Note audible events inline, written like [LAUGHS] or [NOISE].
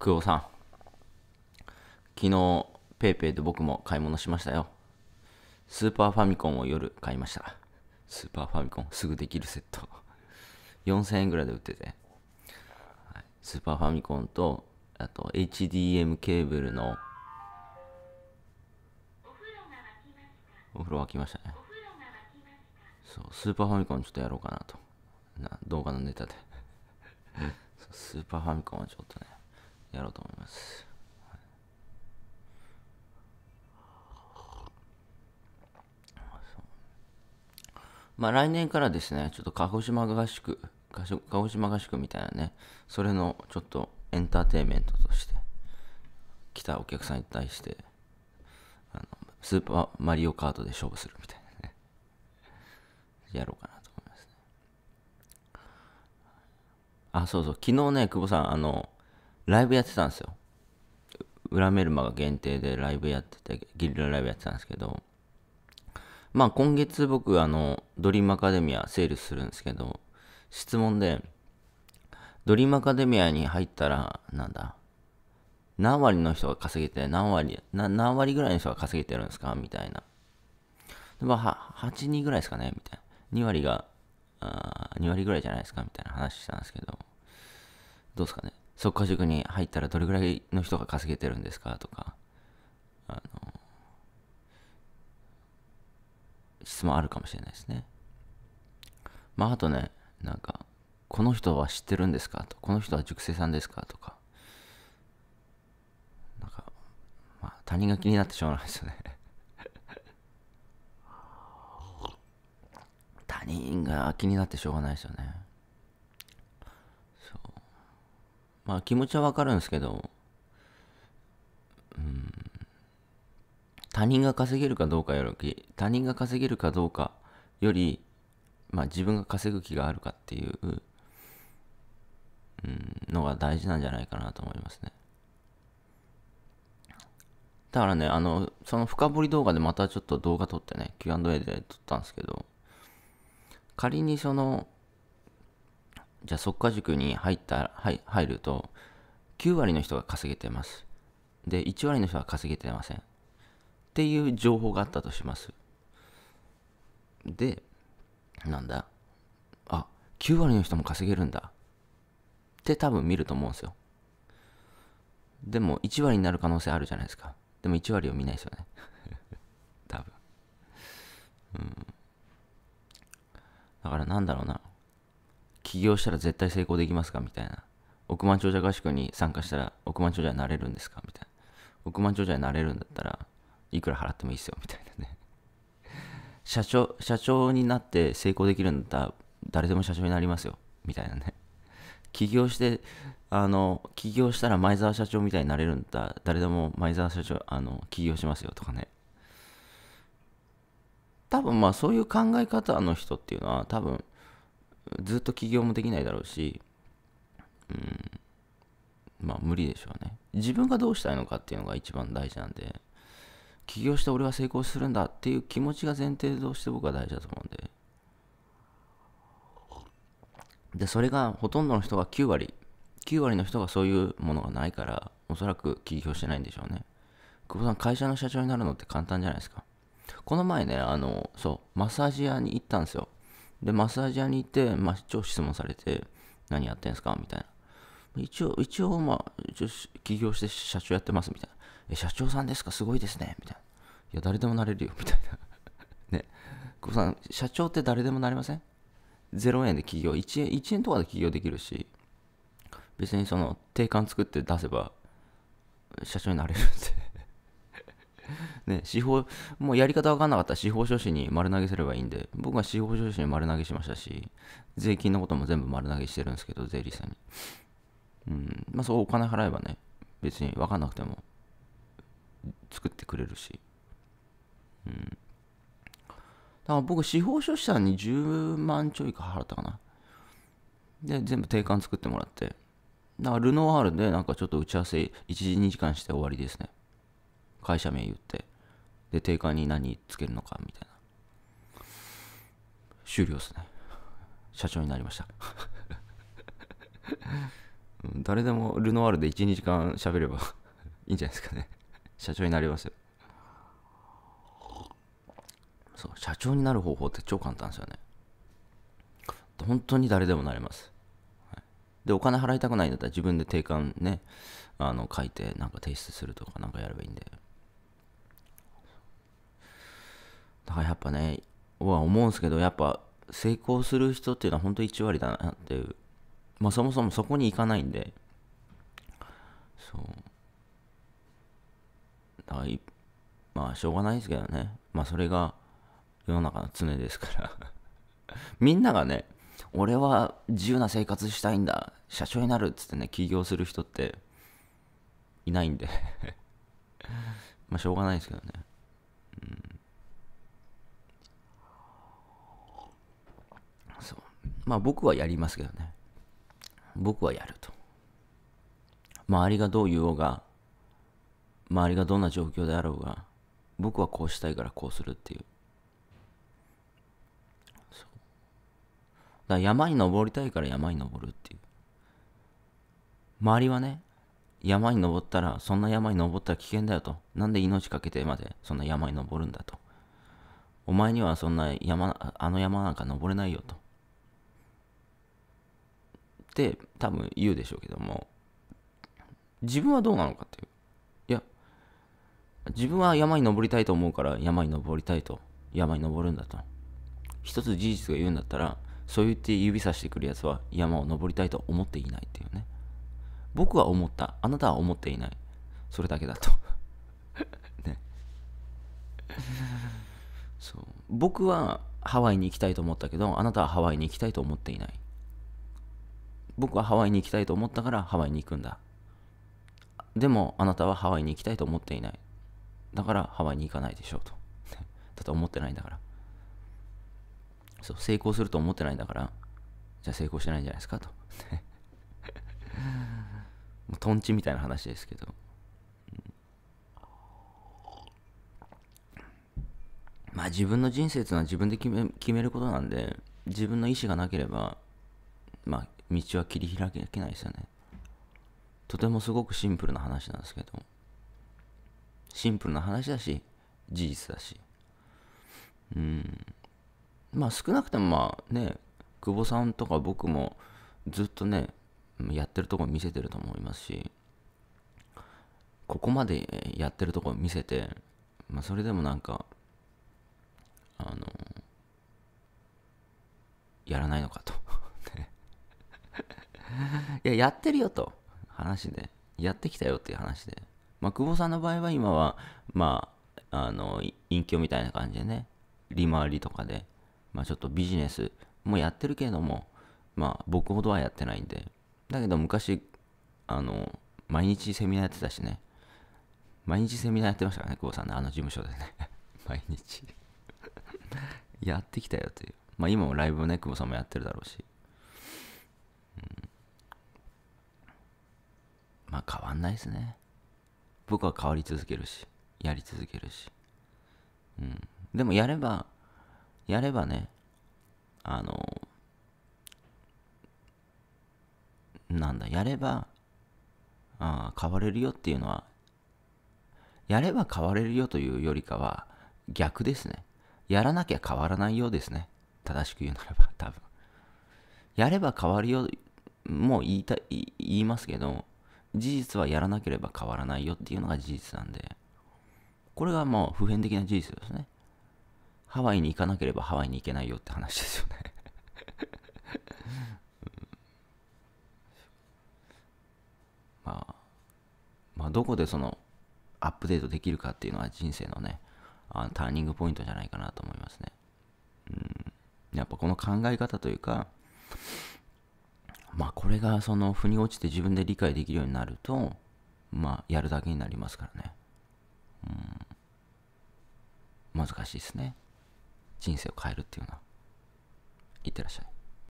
久保さん。昨日、ペイペイで僕も買い物しましたよ。スーパーファミコンを夜買いました。スーパーファミコン、すぐできるセット。4000円ぐらいで売ってて。はい、スーパーファミコンと、あと HDM ケーブルの、お風呂沸きましたね。そう、スーパーファミコンちょっとやろうかなと。な動画のネタでスーパーファミコンはちょっとね。やろうと思います。まあ、来年からですね、ちょっと鹿児島合宿、鹿児島合宿みたいなね、それのちょっとエンターテインメントとして、来たお客さんに対して、あのスーパーマリオカートで勝負するみたいなね、やろうかなと思いますね。あ、そうそう、昨日ね、久保さん、あの、ライブやってたんですよ。裏メルマが限定でライブやってて、ギリラライブやってたんですけど、まあ今月僕、あの、ドリームアカデミアセールするんですけど、質問で、ドリームアカデミアに入ったら、なんだ、何割の人が稼げて、何割、何割ぐらいの人が稼げてるんですかみたいな。まあ、8人ぐらいですかねみたいな。2割が、あ2割ぐらいじゃないですかみたいな話したんですけど、どうですかね速稼塾に入ったらどれぐらいの人が稼げてるんですかとかあの質問あるかもしれないですねまああとねなんかこの人は知ってるんですかとこの人は塾生さんですかとかなんかまあ他人が気になってしょうがないですよね他人が気になってしょうがないですよねまあ気持ちはわかるんですけど、うん、他人が稼げるかどうかより、他人が稼げるかどうかより、まあ自分が稼ぐ気があるかっていう、うん、のが大事なんじゃないかなと思いますね。だからね、あの、その深掘り動画でまたちょっと動画撮ってね、Q&A で撮ったんですけど、仮にその、じゃあ速化塾に入った、はい、入ると、9割の人が稼げてます。で、1割の人は稼げてません。っていう情報があったとします。で、なんだあ、9割の人も稼げるんだ。って多分見ると思うんですよ。でも1割になる可能性あるじゃないですか。でも1割を見ないですよね。[LAUGHS] 多分。うん。だからなんだろうな。起業したら絶対成功できますかみたいな億万長者合宿に参加したら億万長者になれるんですかみたいな億万長者になれるんだったらいくら払ってもいいですよみたいなね [LAUGHS] 社長社長になって成功できるんだったら誰でも社長になりますよみたいなね起業してあの起業したら前澤社長みたいになれるんだったら誰でも前澤社長あの起業しますよとかね多分まあそういう考え方の人っていうのは多分ずっと起業もできないだろうし、うん、まあ無理でしょうね。自分がどうしたいのかっていうのが一番大事なんで、起業して俺は成功するんだっていう気持ちが前提として僕は大事だと思うんで。で、それがほとんどの人が9割、9割の人がそういうものがないから、おそらく起業してないんでしょうね。久保さん、会社の社長になるのって簡単じゃないですか。この前ね、あの、そう、マッサージ屋に行ったんですよ。で、マッサージ屋に行って、まあ、超質問されて、何やってんすかみたいな。一応、一応、まあ、一応、起業して社長やってますみたいな。え、社長さんですかすごいですね。みたいな。いや、誰でもなれるよ。みたいな。[LAUGHS] ね。こさん、社長って誰でもなれません ?0 円で起業1円、1円とかで起業できるし、別にその、定款作って出せば、社長になれるんでね、司法、もうやり方わかんなかったら司法書士に丸投げすればいいんで、僕は司法書士に丸投げしましたし、税金のことも全部丸投げしてるんですけど、税理士さんに。うん、まあそうお金払えばね、別にわかんなくても作ってくれるし。うん。だから僕、司法書士さんに10万ちょいか払ったかな。で、全部定款作ってもらって。だからルノワールでなんかちょっと打ち合わせ1時2時間して終わりですね。会社名言って。で、定価に何つけるのかみたいな。終了っすね。社長になりました。[LAUGHS] 誰でもルノワールで1、2時間喋ればいいんじゃないですかね。社長になりますよ。そう、社長になる方法って超簡単ですよね。本当に誰でもなれます。はい、で、お金払いたくないんだったら自分で定款ね、あの書いてなんか提出するとかなんかやればいいんで。だからやっぱね、は思うんですけど、やっぱ成功する人っていうのは本当1割だなっていう。まあそもそもそこに行かないんで。そう。だいまあしょうがないですけどね。まあそれが世の中の常ですから [LAUGHS] みんながね、俺は自由な生活したいんだ。社長になるっつってね、起業する人っていないんで [LAUGHS] まあしょうがないですけどね。まあ僕はやりますけどね。僕はやると。周りがどう言おうが、周りがどんな状況であろうが、僕はこうしたいからこうするっていう。そう。だ山に登りたいから山に登るっていう。周りはね、山に登ったら、そんな山に登ったら危険だよと。なんで命かけてまでそんな山に登るんだと。お前にはそんな山、あの山なんか登れないよと。って多分言うでしょうけども、自分はどうなのかっていう。いや、自分は山に登りたいと思うから山に登りたいと、山に登るんだと。一つ事実が言うんだったら、そう言って指さしてくるやつは山を登りたいと思っていないっていうね。僕は思った。あなたは思っていない。それだけだと [LAUGHS] ね。そう。僕はハワイに行きたいと思ったけど、あなたはハワイに行きたいと思っていない。僕はハワイに行きたいと思ったからハワイに行くんだでもあなたはハワイに行きたいと思っていないだからハワイに行かないでしょうと [LAUGHS] だ思ってないんだからそう成功すると思ってないんだからじゃあ成功してないんじゃないですかと [LAUGHS] もうトンチみたいな話ですけど、まあ自分の人生っていうのは自分で決め決めることなんで自分の意思がなければまあ道は切り開けないですよねとてもすごくシンプルな話なんですけどシンプルな話だし事実だしうんまあ少なくともまあね久保さんとか僕もずっとねやってるとこ見せてると思いますしここまでやってるとこ見せて、まあ、それでもなんかあのやらないのかと [LAUGHS] いや、やってるよと、話で。やってきたよっていう話で。まあ、久保さんの場合は今は、まあ、あの、隠居みたいな感じでね、利回りとかで、まあ、ちょっとビジネスもやってるけれども、まあ、僕ほどはやってないんで。だけど、昔、あの、毎日セミナーやってたしね。毎日セミナーやってましたからね、久保さんね、あの事務所でね。[LAUGHS] 毎日やってきたよという。まあ、今もライブをね、久保さんもやってるだろうし。まあ変わんないですね僕は変わり続けるしやり続けるしうんでもやればやればねあのなんだやればあ変われるよっていうのはやれば変われるよというよりかは逆ですねやらなきゃ変わらないようですね正しく言うならば多分やれば変わるよもう言いた言いますけど事実はやらなければ変わらないよっていうのが事実なんで、これがもう普遍的な事実ですね。ハワイに行かなければハワイに行けないよって話ですよね [LAUGHS] まあ、まあ、どこでそのアップデートできるかっていうのは人生のね、あターニングポイントじゃないかなと思いますね。うん、やっぱこの考え方というか、まあこれがその腑に落ちて自分で理解できるようになるとまあやるだけになりますからねうん難しいですね人生を変えるっていうのはいってらっしゃい